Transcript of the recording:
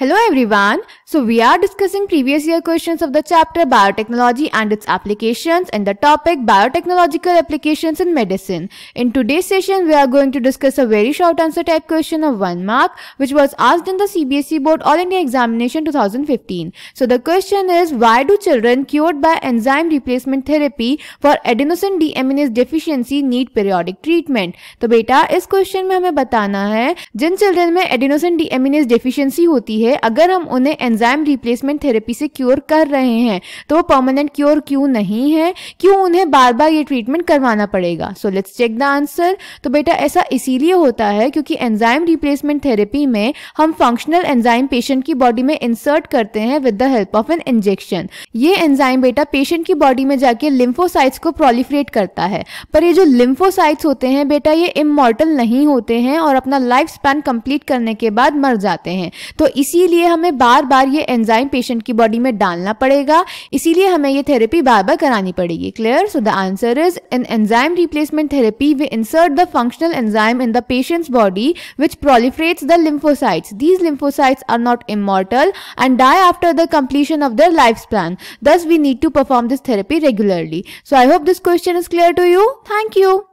Hello everyone. So we are discussing previous year questions of the chapter biotechnology and its applications and the topic biotechnological applications in medicine. In today's session, we are going to discuss a very short answer type question of one mark, which was asked in the CBSE board All India examination 2015. So the question is, why do children cured by enzyme replacement therapy for adenosine deaminase deficiency need periodic treatment? तो बेटा इस question में हमें बताना है जिन children में adenosine deaminase deficiency होती है है अगर हम उन्हें एंजाइम रिप्लेसमेंट थेरेपी से क्योर कर रहे हैं तो वो परमानेंट क्योर क्यों नहीं है क्यों उन्हें बार बार ये ट्रीटमेंट करवाना पड़ेगा so let's check the answer तो बेटा ऐसा इसीलिए होता है क्योंकि एंजाइम रिप्लेसमेंट थेरेपी में हम फंक्शनल एंजाइम पेशेंट की बॉडी में इंसर्ट करते हैं with the help of an injection ये एंजाइम बेटा पेशेंट की बॉडी में जाके लिम्फोसाइट्स को प्रोलिफ्रेट करता है पर ये जो लिम्फोसाइट्स होते हैं बेटा ये इमोर्टल नहीं होते हैं और अपना लाइफ स्पैन कंप्लीट करने के बाद मर जाते हैं तो इसी इसीलिए हमें बार बार ये एंजाइम पेशेंट की बॉडी में डालना पड़ेगा इसीलिए हमें ये थेरेपी बार बार करानी पड़ेगी clear so the answer is in enzyme replacement therapy we insert the functional enzyme in the patient's body which proliferates the lymphocytes these lymphocytes are not immortal and die after the completion of their life span thus we need to perform this therapy regularly so I hope this question is clear to you thank you